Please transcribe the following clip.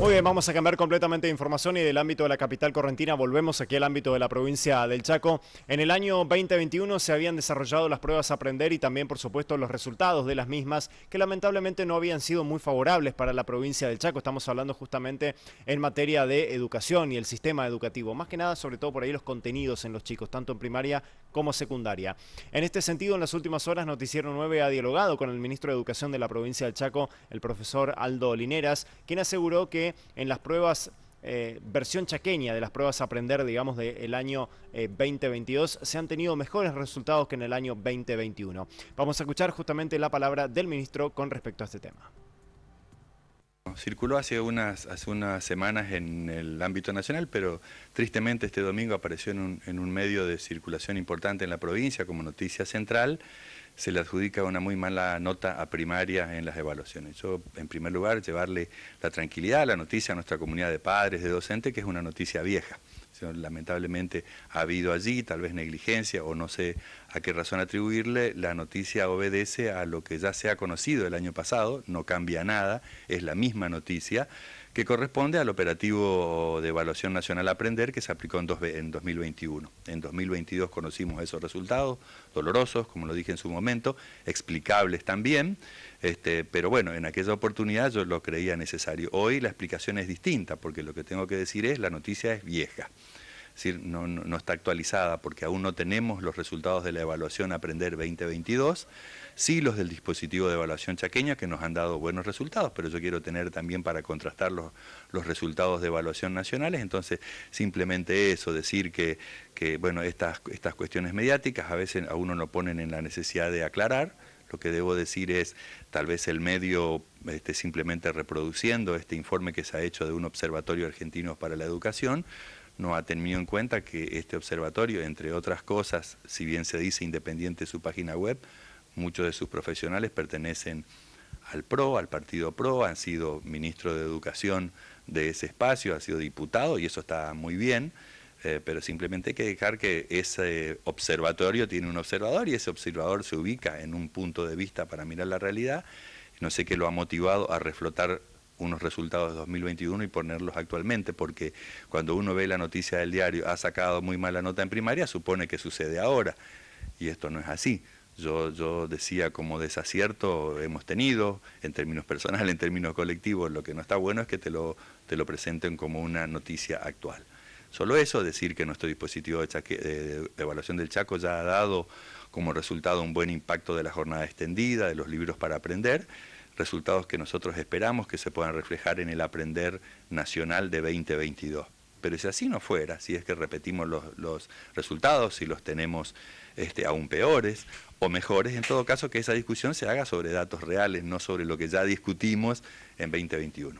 Muy bien, vamos a cambiar completamente de información y del ámbito de la capital correntina volvemos aquí al ámbito de la provincia del Chaco. En el año 2021 se habían desarrollado las pruebas a Aprender y también, por supuesto, los resultados de las mismas que lamentablemente no habían sido muy favorables para la provincia del Chaco. Estamos hablando justamente en materia de educación y el sistema educativo. Más que nada, sobre todo por ahí los contenidos en los chicos, tanto en primaria como secundaria. En este sentido, en las últimas horas Noticiero 9 ha dialogado con el ministro de Educación de la provincia del Chaco, el profesor Aldo Lineras, quien aseguró que en las pruebas eh, versión chaqueña de las pruebas aprender, digamos, del año 2022, eh, se han tenido mejores resultados que en el año 2021. Vamos a escuchar justamente la palabra del ministro con respecto a este tema. Circuló hace unas, semanas en el ámbito nacional, pero tristemente este domingo apareció en un medio de circulación importante en la provincia como noticia central se le adjudica una muy mala nota a primaria en las evaluaciones. Yo, en primer lugar, llevarle la tranquilidad, la noticia a nuestra comunidad de padres, de docentes, que es una noticia vieja lamentablemente ha habido allí, tal vez negligencia o no sé a qué razón atribuirle, la noticia obedece a lo que ya se ha conocido el año pasado, no cambia nada, es la misma noticia, que corresponde al operativo de evaluación nacional Aprender que se aplicó en, en 2021. En 2022 conocimos esos resultados, dolorosos, como lo dije en su momento, explicables también, este, pero bueno, en aquella oportunidad yo lo creía necesario. Hoy la explicación es distinta, porque lo que tengo que decir es, la noticia es vieja. no, está actualizada porque aún no tenemos los resultados de la evaluación Aprender 2022, sí los del dispositivo de evaluación chaqueña que nos han dado buenos resultados, pero yo quiero tener también para contrastar los, resultados de evaluación nacionales, entonces simplemente eso, decir que, bueno, estas, estas cuestiones mediáticas a veces a uno lo ponen en la necesidad de aclarar, lo que debo decir es, tal vez el medio esté simplemente reproduciendo este informe que se ha hecho de un observatorio argentino para la educación, no ha tenido en cuenta que este observatorio, entre otras cosas, si bien se dice independiente su página web, muchos de sus profesionales pertenecen al PRO, al partido PRO, han sido ministro de Educación de ese espacio, ha sido diputado y eso está muy bien. Eh, pero simplemente hay que dejar que ese observatorio tiene un observador y ese observador se ubica en un punto de vista para mirar la realidad. No sé qué lo ha motivado a reflotar unos resultados de 2021 y ponerlos actualmente, porque cuando uno ve la noticia del diario, ha sacado muy mala nota en primaria, supone que sucede ahora, y esto no es así. Yo, yo, decía como desacierto hemos tenido en términos personales, en términos colectivos, lo que no está bueno es que te lo, te lo presenten como una noticia actual. Solo eso, decir que nuestro dispositivo de, evaluación del Chaco ya ha dado como resultado un buen impacto de la jornada extendida, de los libros para aprender, resultados que nosotros esperamos que se puedan reflejar en el aprender nacional de 2022. Pero si así no fuera, si es que repetimos los, resultados, si los tenemos este, aún peores o mejores, en todo caso que esa discusión se haga sobre datos reales, no sobre lo que ya discutimos en 2021.